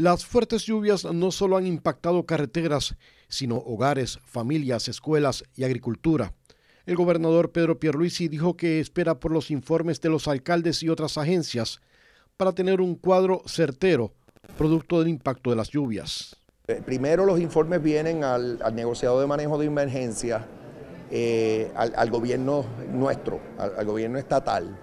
Las fuertes lluvias no solo han impactado carreteras, sino hogares, familias, escuelas y agricultura. El gobernador Pedro Pierluisi dijo que espera por los informes de los alcaldes y otras agencias para tener un cuadro certero, producto del impacto de las lluvias. Eh, primero los informes vienen al, negociado de manejo de emergencia, eh, al, gobierno nuestro, al gobierno estatal,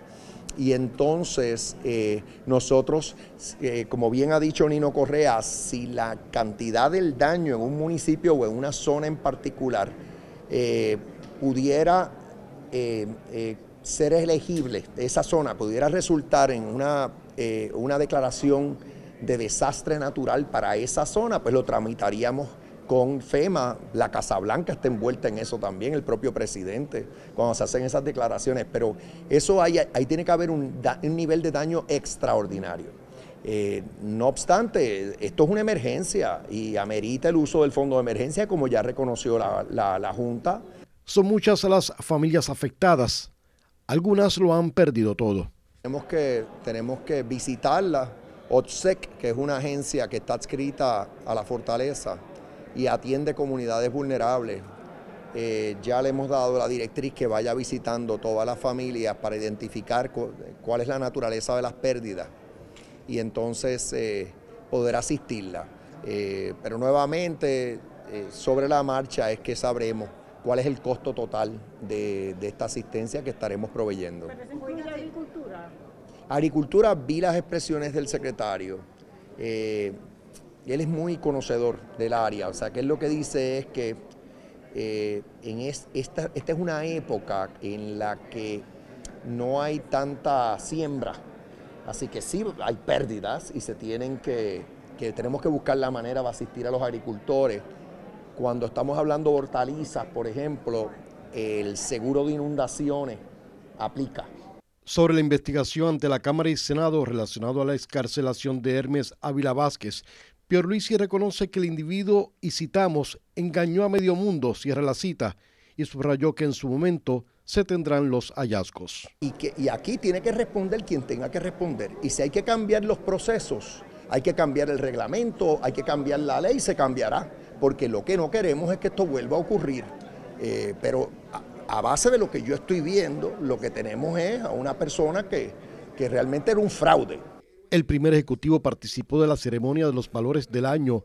y entonces eh, nosotros, eh, como bien ha dicho Nino Correa, si la cantidad del daño en un municipio o en una zona en particular eh, pudiera ser elegible, esa zona pudiera resultar en una, una declaración de desastre natural para esa zona, pues lo tramitaríamos con FEMA, la Casa Blanca está envuelta en eso también, el propio presidente, cuando se hacen esas declaraciones, pero eso ahí, tiene que haber un, nivel de daño extraordinario. Eh, no obstante, esto es una emergencia y amerita el uso del fondo de emergencia, como ya reconoció la, Junta. Son muchas las familias afectadas, algunas lo han perdido todo. Tenemos que, tenemos que visitarla. OTSEC, que es una agencia que está adscrita a la fortaleza, y atiende comunidades vulnerables. Eh, ya le hemos dado la directriz que vaya visitando todas las familias para identificar cuál es la naturaleza de las pérdidas y entonces eh, poder asistirla. Eh, pero nuevamente, sobre la marcha es que sabremos cuál es el costo total de, de esta asistencia que estaremos proveyendo. Agricultura, vi las expresiones del secretario él es muy conocedor del área, o sea, que él lo que dice es que eh, en esta, esta es una época en la que no hay tanta siembra, así que sí hay pérdidas y se tienen que, que tenemos que buscar la manera de asistir a los agricultores. Cuando estamos hablando de hortalizas, por ejemplo, el seguro de inundaciones aplica. Sobre la investigación ante la Cámara y Senado relacionado a la excarcelación de Hermes Ávila Vázquez, Pierluisi reconoce que el individuo, y citamos, engañó a medio mundo, cierra la cita, y subrayó que en su momento se tendrán los hallazgos. Y, que, aquí tiene que responder quien tenga que responder. Y si hay que cambiar los procesos, hay que cambiar el reglamento, hay que cambiar la ley, se cambiará, porque lo que no queremos es que esto vuelva a ocurrir. Eh, pero a, base de lo que yo estoy viendo, lo que tenemos es a una persona que, que realmente era un fraude. El primer ejecutivo participó de la ceremonia de los valores del año,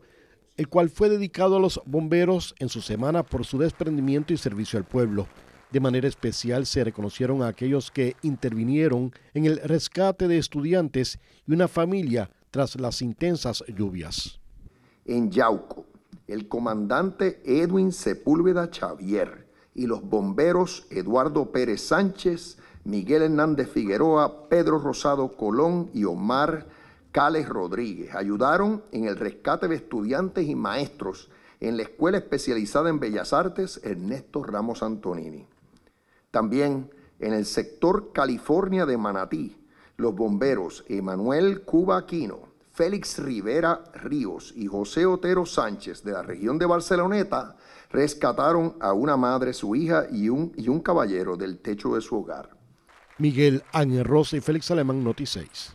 el cual fue dedicado a los bomberos en su semana por su desprendimiento y servicio al pueblo. De manera especial se reconocieron a aquellos que intervinieron en el rescate de estudiantes y una familia tras las intensas lluvias. En Yauco, el comandante Edwin Sepúlveda Xavier y los bomberos Eduardo Pérez Sánchez Miguel Hernández Figueroa, Pedro Rosado Colón y Omar Cales Rodríguez. Ayudaron en el rescate de estudiantes y maestros en la Escuela Especializada en Bellas Artes Ernesto Ramos Antonini. También en el sector California de Manatí, los bomberos Emanuel Cuba Aquino, Félix Rivera Ríos y José Otero Sánchez de la región de Barceloneta rescataron a una madre, su hija y un caballero del techo de su hogar. Miguel Ángel Rosa y Félix Alemán, Noti 6.